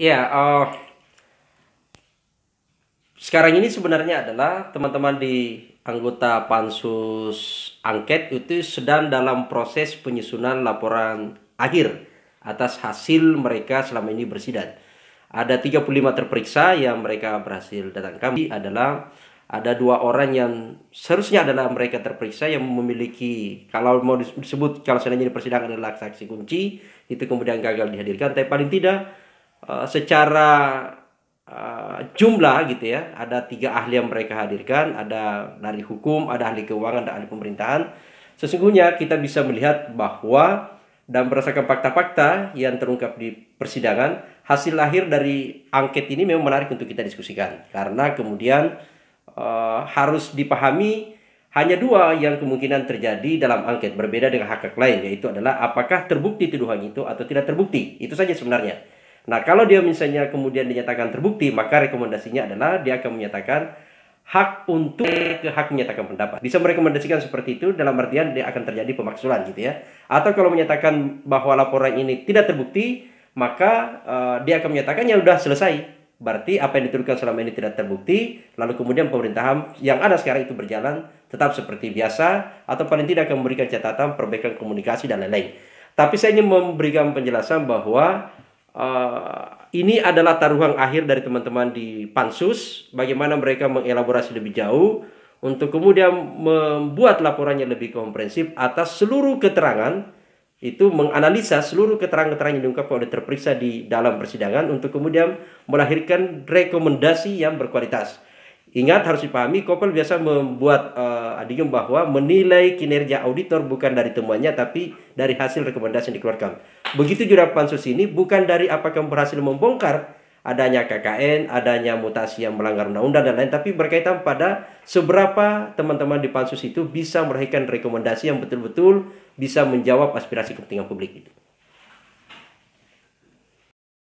ya uh, sekarang ini sebenarnya adalah teman-teman di anggota pansus angket itu sedang dalam proses penyusunan laporan akhir atas hasil mereka selama ini bersidang. Ada 35 terperiksa yang mereka berhasil datang kami Adalah ada dua orang yang seharusnya adalah mereka terperiksa yang memiliki kalau mau disebut kalau seandainya di persidangan adalah saksi kunci itu kemudian gagal dihadirkan tapi paling tidak Eh, secara uh, jumlah gitu ya ada tiga ahli yang mereka hadirkan ada dari hukum ada ahli keuangan dan ahli pemerintahan sesungguhnya kita bisa melihat bahwa dan berdasarkan fakta-fakta yang terungkap di persidangan hasil lahir dari angket ini memang menarik untuk kita diskusikan karena kemudian uh, harus dipahami hanya dua yang kemungkinan terjadi dalam angket berbeda dengan hak hak lain yaitu adalah apakah terbukti tuduhan itu atau tidak terbukti itu saja sebenarnya Nah, kalau dia misalnya kemudian dinyatakan terbukti, maka rekomendasinya adalah dia akan menyatakan hak untuk ke hak menyatakan pendapat. Bisa merekomendasikan seperti itu dalam artian dia akan terjadi pemaksulan gitu ya. Atau kalau menyatakan bahwa laporan ini tidak terbukti, maka uh, dia akan menyatakan ya sudah selesai. Berarti apa yang dituduhkan selama ini tidak terbukti, lalu kemudian pemerintahan yang ada sekarang itu berjalan tetap seperti biasa atau paling tidak akan memberikan catatan perbaikan komunikasi dan lain-lain. Tapi saya ingin memberikan penjelasan bahwa uh, ini adalah taruhan akhir dari teman-teman di pansus bagaimana mereka mengelaborasi lebih jauh untuk kemudian membuat laporannya lebih komprehensif atas seluruh keterangan itu menganalisa seluruh keterangan-keterangan yang diungkap oleh terperiksa di dalam persidangan untuk kemudian melahirkan rekomendasi yang berkualitas. Ingat harus dipahami, Koppel biasa membuat uh, eh, adigem bahwa menilai kinerja auditor bukan dari temuannya tapi dari hasil rekomendasi yang dikeluarkan. Begitu juga pansus ini bukan dari apakah berhasil membongkar adanya KKN, adanya mutasi yang melanggar undang-undang dan lain, tapi berkaitan pada seberapa teman-teman di pansus itu bisa merahikan rekomendasi yang betul-betul bisa menjawab aspirasi kepentingan publik itu.